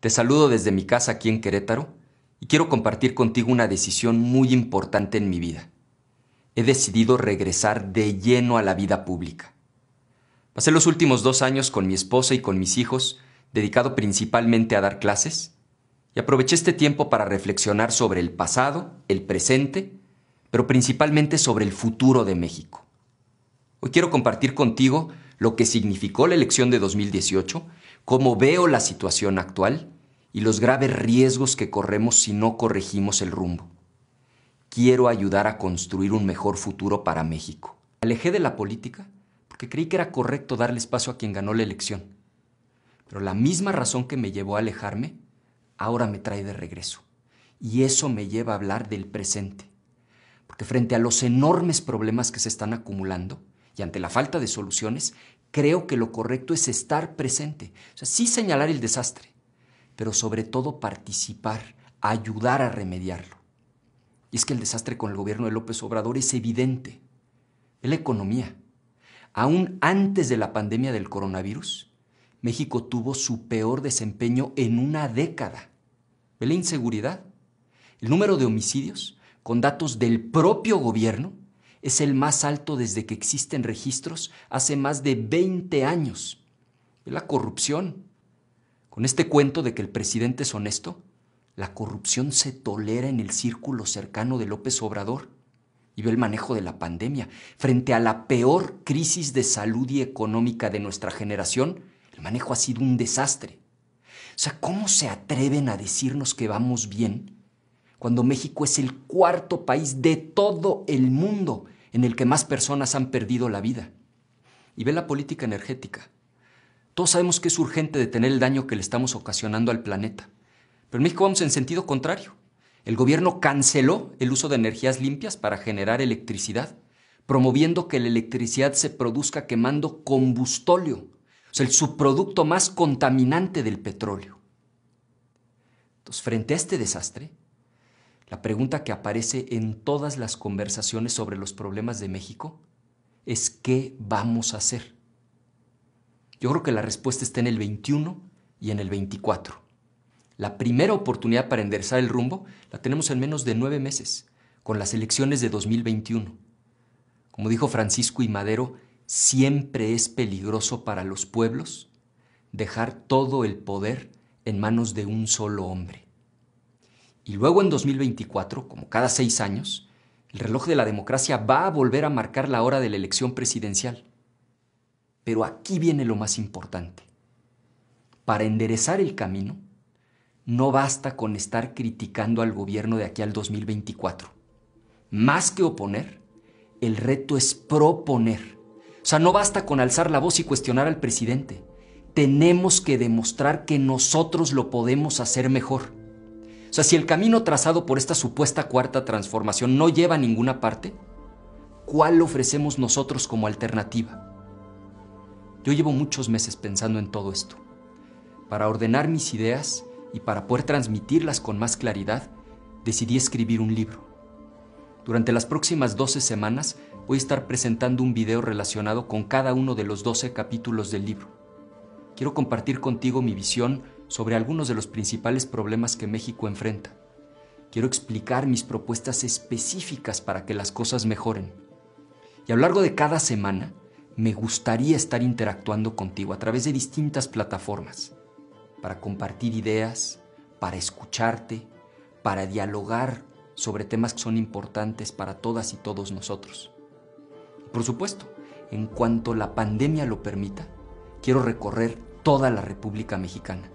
Te saludo desde mi casa aquí en Querétaro y quiero compartir contigo una decisión muy importante en mi vida. He decidido regresar de lleno a la vida pública. Pasé los últimos dos años con mi esposa y con mis hijos, dedicado principalmente a dar clases, y aproveché este tiempo para reflexionar sobre el pasado, el presente, pero principalmente sobre el futuro de México. Hoy quiero compartir contigo lo que significó la elección de 2018 como veo la situación actual y los graves riesgos que corremos si no corregimos el rumbo. Quiero ayudar a construir un mejor futuro para México. Me alejé de la política porque creí que era correcto darle espacio a quien ganó la elección. Pero la misma razón que me llevó a alejarme, ahora me trae de regreso. Y eso me lleva a hablar del presente. Porque frente a los enormes problemas que se están acumulando y ante la falta de soluciones, creo que lo correcto es estar presente. O sea, sí señalar el desastre, pero sobre todo participar, ayudar a remediarlo. Y es que el desastre con el gobierno de López Obrador es evidente. Es la economía. Aún antes de la pandemia del coronavirus, México tuvo su peor desempeño en una década. Ve la inseguridad. El número de homicidios, con datos del propio gobierno, es el más alto desde que existen registros hace más de 20 años. Es la corrupción. Con este cuento de que el presidente es honesto, la corrupción se tolera en el círculo cercano de López Obrador y ve el manejo de la pandemia. Frente a la peor crisis de salud y económica de nuestra generación, el manejo ha sido un desastre. O sea, ¿cómo se atreven a decirnos que vamos bien cuando México es el cuarto país de todo el mundo en el que más personas han perdido la vida. Y ve la política energética. Todos sabemos que es urgente detener el daño que le estamos ocasionando al planeta. Pero en México vamos en sentido contrario. El gobierno canceló el uso de energías limpias para generar electricidad, promoviendo que la electricidad se produzca quemando combustóleo, o sea, el subproducto más contaminante del petróleo. Entonces, frente a este desastre, la pregunta que aparece en todas las conversaciones sobre los problemas de México es ¿qué vamos a hacer? Yo creo que la respuesta está en el 21 y en el 24. La primera oportunidad para enderezar el rumbo la tenemos en menos de nueve meses, con las elecciones de 2021. Como dijo Francisco y Madero, siempre es peligroso para los pueblos dejar todo el poder en manos de un solo hombre. Y luego en 2024, como cada seis años, el reloj de la democracia va a volver a marcar la hora de la elección presidencial. Pero aquí viene lo más importante. Para enderezar el camino, no basta con estar criticando al gobierno de aquí al 2024. Más que oponer, el reto es proponer. O sea, no basta con alzar la voz y cuestionar al presidente. Tenemos que demostrar que nosotros lo podemos hacer mejor. O sea, si el camino trazado por esta supuesta cuarta transformación no lleva a ninguna parte, ¿cuál ofrecemos nosotros como alternativa? Yo llevo muchos meses pensando en todo esto, para ordenar mis ideas y para poder transmitirlas con más claridad, decidí escribir un libro. Durante las próximas 12 semanas voy a estar presentando un video relacionado con cada uno de los 12 capítulos del libro. Quiero compartir contigo mi visión sobre algunos de los principales problemas que México enfrenta. Quiero explicar mis propuestas específicas para que las cosas mejoren. Y a lo largo de cada semana, me gustaría estar interactuando contigo a través de distintas plataformas, para compartir ideas, para escucharte, para dialogar sobre temas que son importantes para todas y todos nosotros. Por supuesto, en cuanto la pandemia lo permita, quiero recorrer toda la República Mexicana.